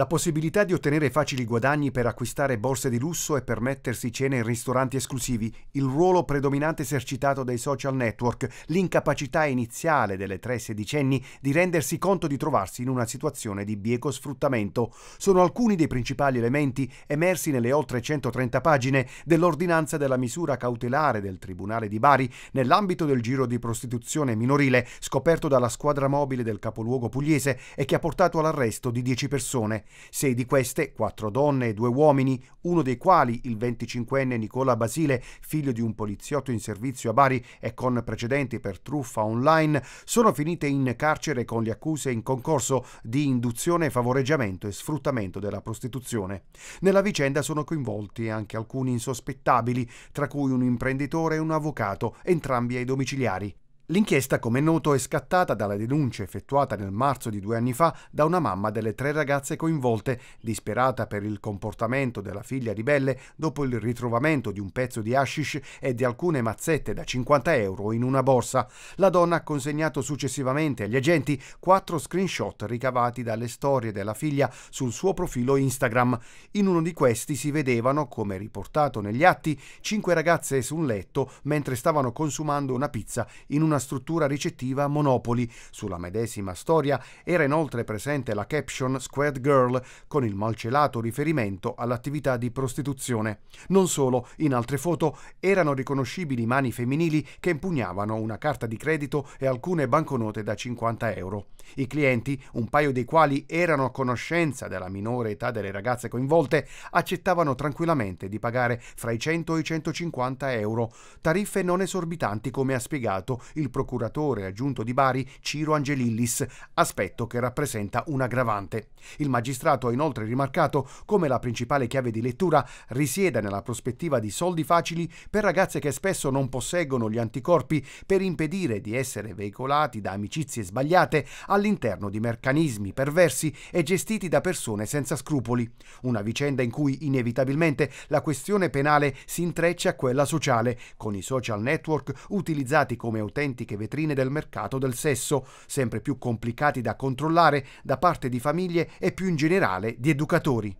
La possibilità di ottenere facili guadagni per acquistare borse di lusso e permettersi cene in ristoranti esclusivi, il ruolo predominante esercitato dai social network, l'incapacità iniziale delle tre sedicenni di rendersi conto di trovarsi in una situazione di bieco sfruttamento, sono alcuni dei principali elementi emersi nelle oltre 130 pagine dell'ordinanza della misura cautelare del Tribunale di Bari nell'ambito del giro di prostituzione minorile scoperto dalla squadra mobile del capoluogo pugliese e che ha portato all'arresto di 10 persone. Sei di queste, quattro donne e due uomini, uno dei quali il 25enne Nicola Basile, figlio di un poliziotto in servizio a Bari e con precedenti per truffa online, sono finite in carcere con le accuse in concorso di induzione, favoreggiamento e sfruttamento della prostituzione. Nella vicenda sono coinvolti anche alcuni insospettabili, tra cui un imprenditore e un avvocato, entrambi ai domiciliari. L'inchiesta, come noto, è scattata dalla denuncia effettuata nel marzo di due anni fa da una mamma delle tre ragazze coinvolte, disperata per il comportamento della figlia ribelle dopo il ritrovamento di un pezzo di hashish e di alcune mazzette da 50 euro in una borsa. La donna ha consegnato successivamente agli agenti quattro screenshot ricavati dalle storie della figlia sul suo profilo Instagram. In uno di questi si vedevano, come riportato negli atti, cinque ragazze su un letto mentre stavano consumando una pizza in una struttura ricettiva Monopoli. Sulla medesima storia era inoltre presente la caption Squared Girl con il malcelato riferimento all'attività di prostituzione. Non solo, in altre foto erano riconoscibili mani femminili che impugnavano una carta di credito e alcune banconote da 50 euro. I clienti, un paio dei quali erano a conoscenza della minore età delle ragazze coinvolte, accettavano tranquillamente di pagare fra i 100 e i 150 euro, tariffe non esorbitanti come ha spiegato il il procuratore aggiunto di Bari Ciro Angelillis, aspetto che rappresenta un aggravante. Il magistrato ha inoltre rimarcato come la principale chiave di lettura risieda nella prospettiva di soldi facili per ragazze che spesso non posseggono gli anticorpi per impedire di essere veicolati da amicizie sbagliate all'interno di meccanismi perversi e gestiti da persone senza scrupoli. Una vicenda in cui inevitabilmente la questione penale si intreccia a quella sociale, con i social network utilizzati come utenti autentiche vetrine del mercato del sesso, sempre più complicati da controllare da parte di famiglie e più in generale di educatori.